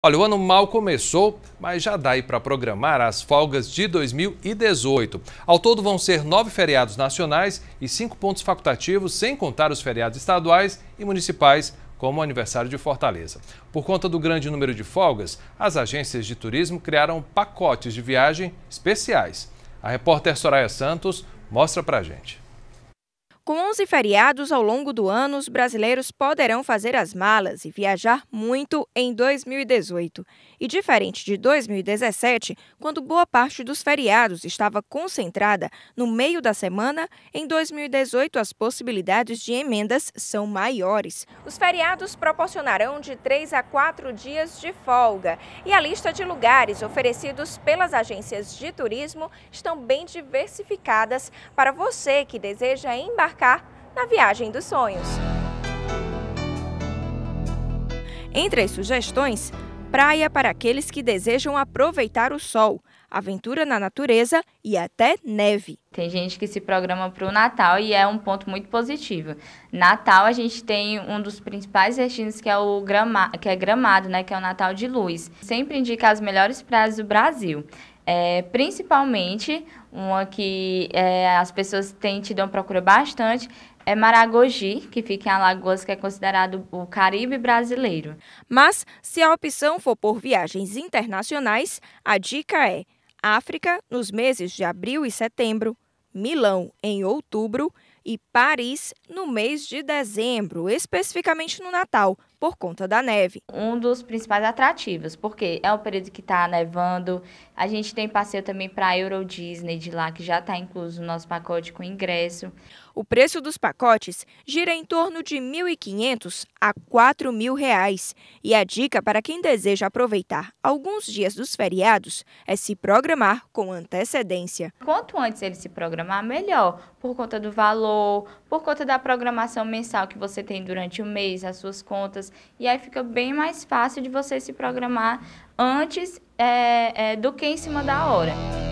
Olha, o ano mal começou, mas já dá aí para programar as folgas de 2018. Ao todo vão ser nove feriados nacionais e cinco pontos facultativos, sem contar os feriados estaduais e municipais, como o aniversário de Fortaleza. Por conta do grande número de folgas, as agências de turismo criaram pacotes de viagem especiais. A repórter Soraya Santos mostra para a gente. Com 11 feriados ao longo do ano, os brasileiros poderão fazer as malas e viajar muito em 2018. E diferente de 2017, quando boa parte dos feriados estava concentrada no meio da semana, em 2018 as possibilidades de emendas são maiores. Os feriados proporcionarão de 3 a 4 dias de folga. E a lista de lugares oferecidos pelas agências de turismo estão bem diversificadas para você que deseja embarcar embarcar na viagem dos sonhos. Entre as sugestões, praia para aqueles que desejam aproveitar o sol, aventura na natureza e até neve. Tem gente que se programa para o Natal e é um ponto muito positivo. Natal a gente tem um dos principais destinos que é o que é Gramado, né, que é o Natal de Luz. Sempre indica as melhores praias do Brasil. É, principalmente, uma que é, as pessoas têm tido uma procura bastante é Maragogi, que fica em Alagoas, que é considerado o Caribe brasileiro. Mas, se a opção for por viagens internacionais, a dica é África nos meses de abril e setembro, Milão em outubro e Paris no mês de dezembro, especificamente no Natal, por conta da neve. Um dos principais atrativos, porque é um período que está nevando. A gente tem passeio também para a Euro Disney de lá, que já está incluso no nosso pacote com ingresso. O preço dos pacotes gira em torno de R$ 1.500 a R$ reais. E a dica para quem deseja aproveitar alguns dias dos feriados é se programar com antecedência. Quanto antes ele se programar, melhor, por conta do valor valor, por conta da programação mensal que você tem durante o mês, as suas contas. E aí fica bem mais fácil de você se programar antes é, é, do que em cima da hora.